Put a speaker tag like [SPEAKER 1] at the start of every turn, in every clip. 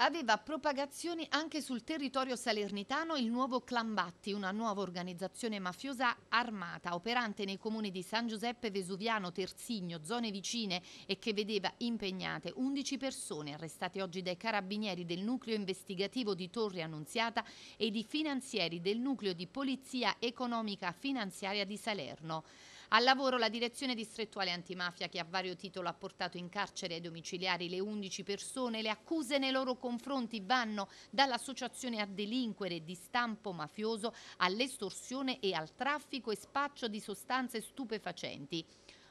[SPEAKER 1] Aveva propagazioni anche sul territorio salernitano il nuovo Clambatti, una nuova organizzazione mafiosa armata operante nei comuni di San Giuseppe Vesuviano, Terzigno, zone vicine e che vedeva impegnate 11 persone arrestate oggi dai carabinieri del nucleo investigativo di Torre Annunziata e di finanzieri del nucleo di polizia economica finanziaria di Salerno. Al lavoro la direzione distrettuale antimafia che a vario titolo ha portato in carcere ai domiciliari le 11 persone, le accuse nei loro confronti vanno dall'associazione a delinquere di stampo mafioso all'estorsione e al traffico e spaccio di sostanze stupefacenti.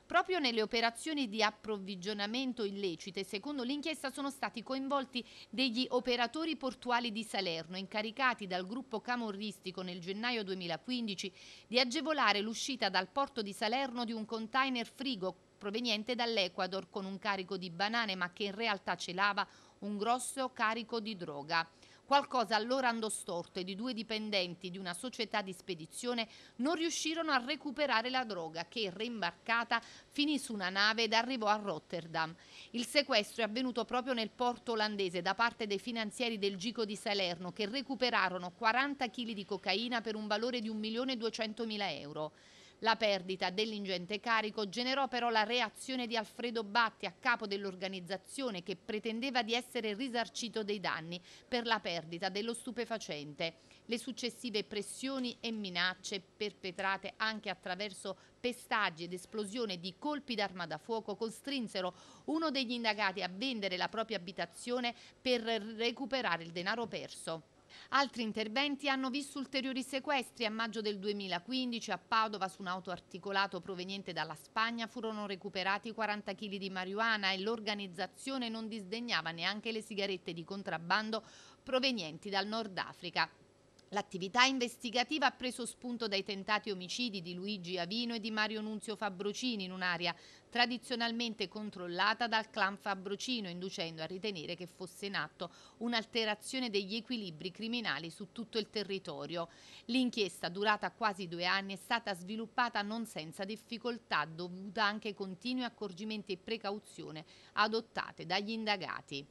[SPEAKER 1] Proprio nelle operazioni di approvvigionamento illecite, secondo l'inchiesta, sono stati coinvolti degli operatori portuali di Salerno, incaricati dal gruppo camorristico nel gennaio 2015 di agevolare l'uscita dal porto di Salerno di un container frigo proveniente dall'Ecuador con un carico di banane ma che in realtà celava un grosso carico di droga. Qualcosa allora andò storto e di due dipendenti di una società di spedizione non riuscirono a recuperare la droga che, reimbarcata, finì su una nave ed arrivò a Rotterdam. Il sequestro è avvenuto proprio nel porto olandese da parte dei finanzieri del Gico di Salerno che recuperarono 40 kg di cocaina per un valore di 1.200.000 euro. La perdita dell'ingente carico generò però la reazione di Alfredo Batti a capo dell'organizzazione che pretendeva di essere risarcito dei danni per la perdita dello stupefacente. Le successive pressioni e minacce perpetrate anche attraverso pestaggi ed esplosione di colpi d'arma da fuoco costrinsero uno degli indagati a vendere la propria abitazione per recuperare il denaro perso. Altri interventi hanno visto ulteriori sequestri. A maggio del 2015 a Padova su un auto articolato proveniente dalla Spagna furono recuperati 40 kg di marijuana e l'organizzazione non disdegnava neanche le sigarette di contrabbando provenienti dal Nord Africa. L'attività investigativa ha preso spunto dai tentati omicidi di Luigi Avino e di Mario Nunzio Fabrocini in un'area tradizionalmente controllata dal clan Fabrocino, inducendo a ritenere che fosse in atto un'alterazione degli equilibri criminali su tutto il territorio. L'inchiesta, durata quasi due anni, è stata sviluppata non senza difficoltà, dovuta anche ai continui accorgimenti e precauzione adottate dagli indagati.